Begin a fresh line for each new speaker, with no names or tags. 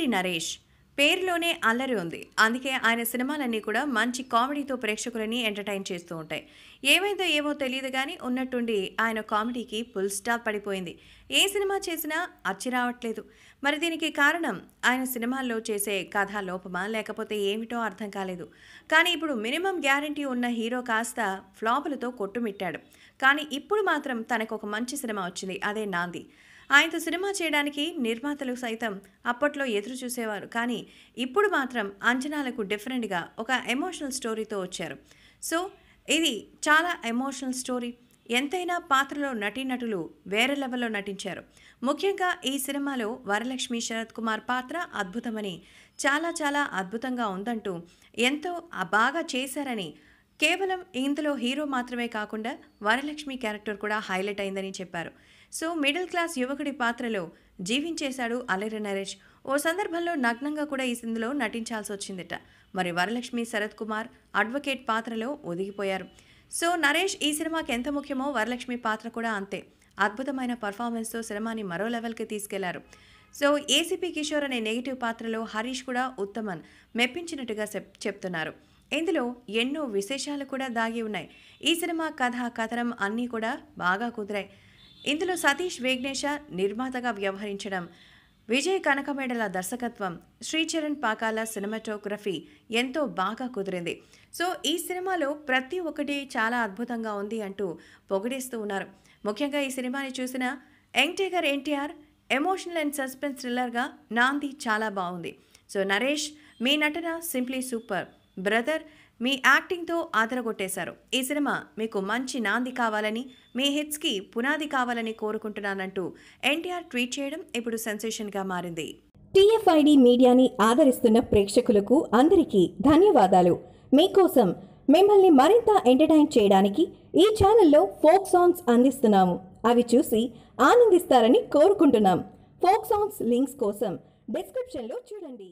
అల్లరి నరేష్ పేరులోనే అల్లరి ఉంది అందుకే ఆయన సినిమాలన్నీ కూడా మంచి కామెడీతో ప్రేక్షకులని ఎంటర్టైన్ చేస్తూ ఉంటాయి ఏమైందో ఏమో తెలియదు కానీ ఉన్నట్టుండి ఆయన కామెడీకి ఫుల్ స్టాప్ పడిపోయింది ఏ సినిమా చేసినా అచ్చి రావట్లేదు మరి దీనికి కారణం ఆయన సినిమాల్లో చేసే కథా లోపమా లేకపోతే ఏమిటో అర్థం కాలేదు కానీ ఇప్పుడు మినిమం గ్యారంటీ ఉన్న హీరో కాస్త ఫ్లాపులతో కొట్టుమిట్టాడు కానీ ఇప్పుడు మాత్రం తనకు ఒక మంచి సినిమా వచ్చింది అదే నాంది ఆయనతో సినిమా చేయడానికి నిర్మాతలు సైతం అప్పట్లో ఎదురు చూసేవారు కానీ ఇప్పుడు మాత్రం అంచనాలకు డిఫరెంట్గా ఒక ఎమోషనల్ స్టోరీతో వచ్చారు సో ఇది చాలా ఎమోషనల్ స్టోరీ ఎంతైనా పాత్రలో నటీనటులు వేరే లెవెల్లో నటించారు ముఖ్యంగా ఈ సినిమాలో వరలక్ష్మి శరత్ కుమార్ పాత్ర అద్భుతమని చాలా చాలా అద్భుతంగా ఉందంటూ ఎంతో బాగా చేశారని కేవలం ఇందులో హీరో మాత్రమే కాకుండా వరలక్ష్మి క్యారెక్టర్ కూడా హైలైట్ అయిందని చెప్పారు సో మిడిల్ క్లాస్ యువకుడి పాత్రలో జీవించేశాడు అలెర నరేష్ ఓ సందర్భంలో నగ్నంగా కూడా ఈ సిందులో నటించాల్సి వచ్చిందిట మరి వరలక్ష్మి శరత్ కుమార్ అడ్వకేట్ పాత్రలో ఒదిగిపోయారు సో నరేష్ ఈ సినిమాకి ఎంత ముఖ్యమో వరలక్ష్మి పాత్ర కూడా అంతే అద్భుతమైన పర్ఫార్మెన్స్తో సినిమాని మరో లెవెల్కి తీసుకెళ్లారు సో ఏసీపీ కిషోర్ అనే నెగిటివ్ పాత్రలో హరీష్ కూడా ఉత్తమన్ మెప్పించినట్టుగా చెప్తున్నారు ఇందులో ఎన్నో విశేషాలు కూడా దాగి ఉన్నాయి ఈ సినిమా కథ కథనం అన్నీ కూడా బాగా కుదిరాయి ఇందులో సతీష్ వేగ్నేశ నిర్మాతగా వ్యవహరించడం విజయ్ కనకమేడల దర్శకత్వం శ్రీచరణ్ పాకాల సినిమాటోగ్రఫీ ఎంతో బాగా కుదిరింది సో ఈ సినిమాలో ప్రతి ఒక్కటి చాలా అద్భుతంగా ఉంది అంటూ పొగిడేస్తూ ఉన్నారు ముఖ్యంగా ఈ సినిమాని చూసిన young tiger NTR emotional and suspense థ్రిల్లర్గా నాంది చాలా బాగుంది సో నరేష్ మీ నటన సింప్లీ సూపర్ బ్రదర్ మీ యాక్టింగ్తో ఆదరగొట్టేశారు ఈ సినిమా మీకు మంచి నాంది కావాలని మీ హిట్స్కి పునాది కావాలని కోరుకుంటున్నానంటూ ఎన్టీఆర్ ట్వీట్ చేయడం ఇప్పుడు సెన్సేషన్గా మారింది టీఎఫ్ఐడి
మీడియాని ఆదరిస్తున్న ప్రేక్షకులకు అందరికీ ధన్యవాదాలు మీకోసం మిమ్మల్ని మరింత ఎంటర్టైన్ చేయడానికి ఈ ఛానల్లో ఫోక్ సాంగ్స్ అందిస్తున్నాము అవి చూసి ఆనందిస్తారని కోరుకుంటున్నాం ఫోక్ సాంగ్స్ లింక్స్ కోసం డిస్క్రిప్షన్లో చూడండి